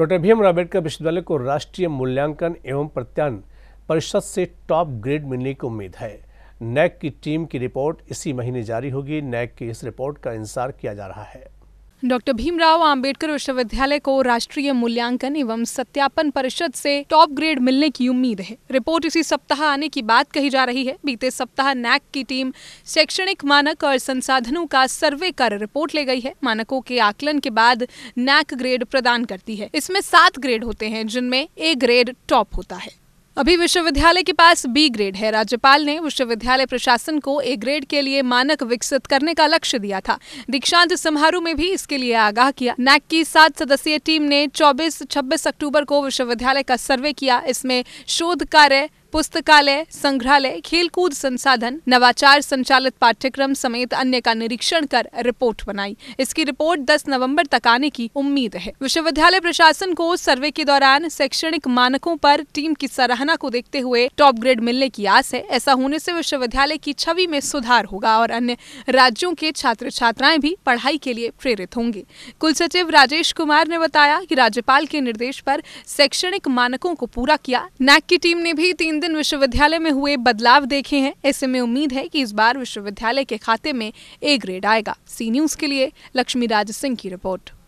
doctor Bhim Ambedkar विश्वविद्यालय को राष्ट्रीय मूल्यांकन एवं प्रत्यायन परिषद से टॉप ग्रेड मिलने की उम्मीद है नैक की टीम की रिपोर्ट इसी महीने जारी होगी नैक की इस रिपोर्ट का इंतजार किया जा रहा है डॉक्टर भीमराव अंबेडकर विश्वविद्यालय को राष्ट्रीय मूल्यांकन एवं सत्यापन परिषद से टॉप ग्रेड मिलने की उम्मीद है रिपोर्ट इसी सप्ताह आने की बात कही जा रही है बीते सप्ताह नैक की टीम शैक्षणिक मानक और संसाधनों का सर्वे कर रिपोर्ट ले गई है मानकों के आकलन के बाद नैक ग्रेड प्रदान करती है इसमें सात ग्रेड होते हैं जिनमें ए ग्रेड टॉप होता है अभी विश्वविद्यालय के पास बी ग्रेड है राज्यपाल ने विश्वविद्यालय प्रशासन को ए ग्रेड के लिए मानक विकसित करने का लक्ष्य दिया था दीक्षांत समारोह में भी इसके लिए आगाह किया नैक की सात सदस्यीय टीम ने 24-26 अक्टूबर को विश्वविद्यालय का सर्वे किया इसमें शोध कार्य पुस्तकालय संग्रहालय खेलकूद संसाधन नवाचार संचालित पाठ्यक्रम समेत अन्य का निरीक्षण कर रिपोर्ट बनाई इसकी रिपोर्ट 10 नवंबर तक आने की उम्मीद है विश्वविद्यालय प्रशासन को सर्वे के दौरान शैक्षणिक मानकों पर टीम की सराहना को देखते हुए टॉप ग्रेड मिलने की आस है ऐसा होने से विश्वविद्यालय की छवि में सुधार होगा और अन्य राज्यों के छात्र छात्राएं भी पढ़ाई के लिए प्रेरित होंगे सचिव राजेश कुमार ने बताया की राज्यपाल के निर्देश पर शैक्षणिक मानकों को पूरा किया नैक की टीम ने भी तीन दिन विश्वविद्यालय में हुए बदलाव देखे हैं ऐसे में उम्मीद है कि इस बार विश्वविद्यालय के खाते में ए ग्रेड आएगा सी न्यूज के लिए लक्ष्मी राज सिंह की रिपोर्ट